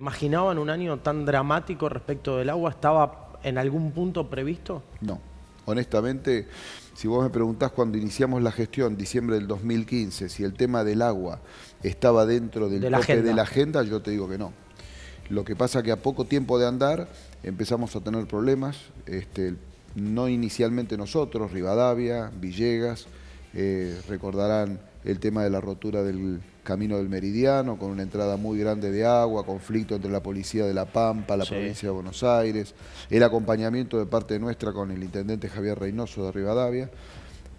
¿Imaginaban un año tan dramático respecto del agua? ¿Estaba en algún punto previsto? No. Honestamente, si vos me preguntás cuando iniciamos la gestión, diciembre del 2015, si el tema del agua estaba dentro del de tope de la agenda, yo te digo que no. Lo que pasa que a poco tiempo de andar empezamos a tener problemas, este, no inicialmente nosotros, Rivadavia, Villegas, eh, recordarán el tema de la rotura del camino del Meridiano, con una entrada muy grande de agua, conflicto entre la policía de La Pampa, la provincia de Buenos Aires, el acompañamiento de parte nuestra con el intendente Javier Reynoso de Rivadavia,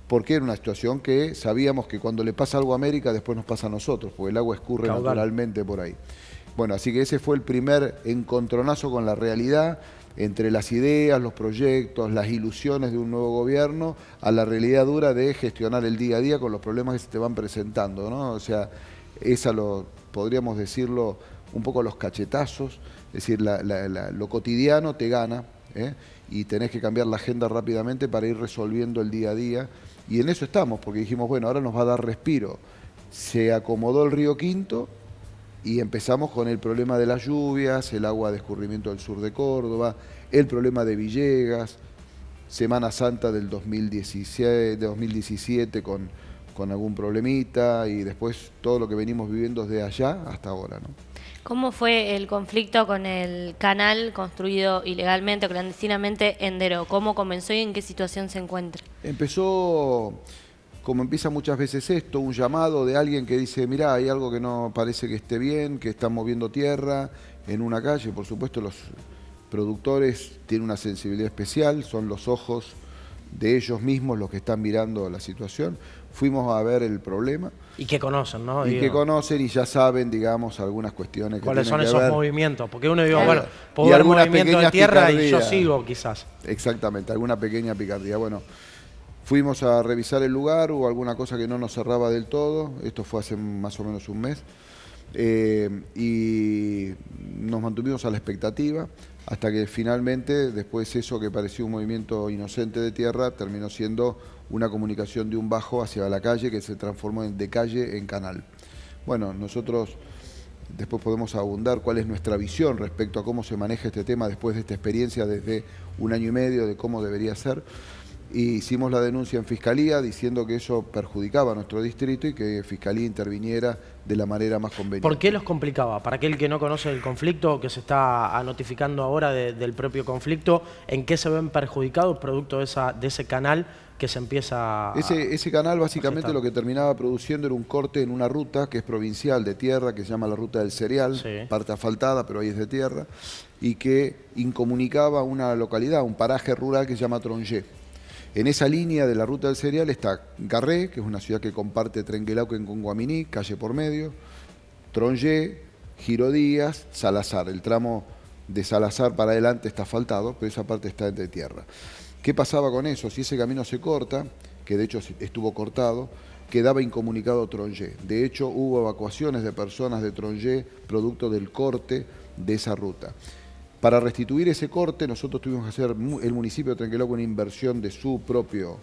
porque era una situación que sabíamos que cuando le pasa algo a América después nos pasa a nosotros, porque el agua escurre naturalmente por ahí. Bueno, así que ese fue el primer encontronazo con la realidad entre las ideas, los proyectos, las ilusiones de un nuevo gobierno a la realidad dura de gestionar el día a día con los problemas que se te van presentando, ¿no? O sea, esa lo podríamos decirlo un poco los cachetazos, es decir, lo cotidiano te gana ¿eh? y tenés que cambiar la agenda rápidamente para ir resolviendo el día a día y en eso estamos porque dijimos, bueno, ahora nos va a dar respiro. Se acomodó el Río Quinto, y empezamos con el problema de las lluvias, el agua de escurrimiento del sur de Córdoba, el problema de Villegas, Semana Santa del 2017, 2017 con, con algún problemita y después todo lo que venimos viviendo desde allá hasta ahora. ¿no? ¿Cómo fue el conflicto con el canal construido ilegalmente o clandestinamente en Dero? ¿Cómo comenzó y en qué situación se encuentra? Empezó como empieza muchas veces esto, un llamado de alguien que dice, mira, hay algo que no parece que esté bien, que están moviendo tierra en una calle. Por supuesto, los productores tienen una sensibilidad especial, son los ojos de ellos mismos los que están mirando la situación. Fuimos a ver el problema. Y que conocen, ¿no? Y que conocen y ya saben, digamos, algunas cuestiones que ¿Cuáles son esos movimientos? Porque uno digo, bueno, puedo y un movimiento de tierra y yo sigo, quizás. Exactamente, alguna pequeña picardía. Bueno, Fuimos a revisar el lugar, hubo alguna cosa que no nos cerraba del todo, esto fue hace más o menos un mes, eh, y nos mantuvimos a la expectativa hasta que finalmente, después eso que parecía un movimiento inocente de tierra, terminó siendo una comunicación de un bajo hacia la calle que se transformó de calle en canal. Bueno, nosotros después podemos abundar cuál es nuestra visión respecto a cómo se maneja este tema después de esta experiencia desde un año y medio de cómo debería ser y hicimos la denuncia en Fiscalía diciendo que eso perjudicaba a nuestro distrito y que Fiscalía interviniera de la manera más conveniente. ¿Por qué los complicaba? Para aquel que no conoce el conflicto, que se está ah, notificando ahora del propio conflicto, ¿en qué se ven perjudicados producto de, esa, de ese canal que se empieza a... Ese, canal básicamente lo que terminaba produciendo era un corte en una ruta que es provincial de tierra, que se llama la Ruta del Cereal, parte asfaltada, pero ahí es de tierra, y que incomunicaba una localidad, un paraje rural que se llama Tronjé. En esa línea de la ruta del cereal está Garré, que es una ciudad que comparte Trenquelauquen con Guaminí, calle por medio, Trongé, Giro Salazar. El tramo de Salazar para adelante está asfaltado, pero esa parte está entre tierra. ¿Qué pasaba con eso? Si ese camino se corta, que de hecho estuvo cortado, quedaba incomunicado Trongé. De hecho, hubo evacuaciones de personas de Trongé producto del corte de esa ruta. Para restituir ese corte, nosotros tuvimos que hacer el municipio de Trenqueloco una inversión de su propio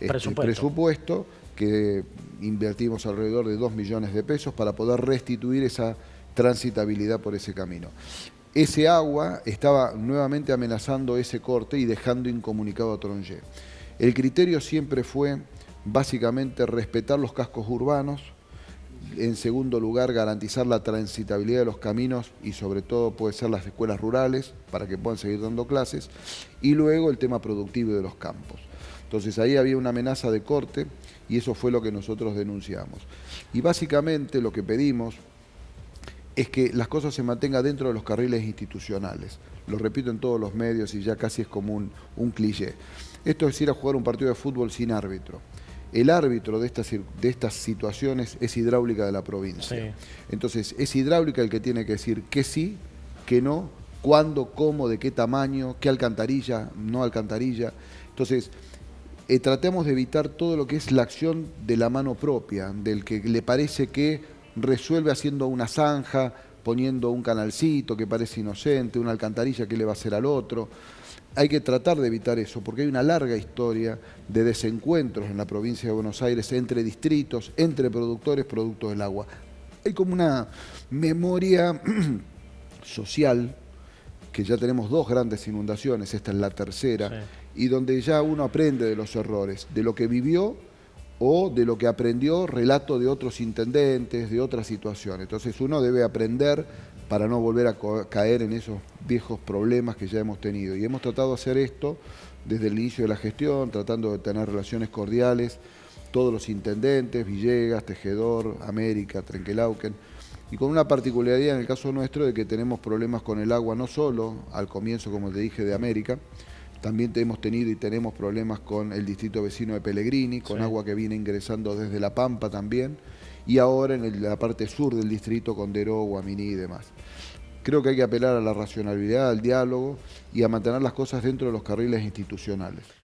este, presupuesto. que invertimos alrededor de 2 millones de pesos para poder restituir esa transitabilidad por ese camino. Ese agua estaba nuevamente amenazando ese corte y dejando incomunicado a Tronje. El criterio siempre fue básicamente respetar los cascos urbanos, en segundo lugar, garantizar la transitabilidad de los caminos y sobre todo puede ser las escuelas rurales para que puedan seguir dando clases. Y luego el tema productivo de los campos. Entonces ahí había una amenaza de corte y eso fue lo que nosotros denunciamos. Y básicamente lo que pedimos es que las cosas se mantengan dentro de los carriles institucionales. Lo repito en todos los medios y ya casi es como un, un cliché. Esto es ir a jugar un partido de fútbol sin árbitro el árbitro de estas, de estas situaciones es hidráulica de la provincia. Entonces, es hidráulica el que tiene que decir que sí, que no, cuándo, cómo, de qué tamaño, qué alcantarilla, no alcantarilla. Entonces, eh, tratemos de evitar todo lo que es la acción de la mano propia, del que le parece que resuelve haciendo una zanja, poniendo un canalcito que parece inocente, una alcantarilla que le va a hacer al otro hay que tratar de evitar eso, porque hay una larga historia de desencuentros en la provincia de Buenos Aires entre distritos, entre productores, productos del agua. Hay como una memoria social, que ya tenemos dos grandes inundaciones, esta es la tercera, y donde ya uno aprende de los errores, de lo que vivió o de lo que aprendió relato de otros intendentes, de otras situaciones. Entonces uno debe aprender para no volver a caer en esos viejos problemas que ya hemos tenido. Y hemos tratado de hacer esto desde el inicio de la gestión, tratando de tener relaciones cordiales, todos los intendentes, Villegas, Tejedor, América, Trenquelauquen, y con una particularidad en el caso nuestro de que tenemos problemas con el agua no solo al comienzo, como te dije, de América, también hemos tenido y tenemos problemas con el distrito vecino de Pellegrini, con agua que viene ingresando desde La Pampa también, y ahora en la parte sur del distrito, Condero, Guamini y demás. Creo que hay que apelar a la racionalidad, al diálogo y a mantener las cosas dentro de los carriles institucionales.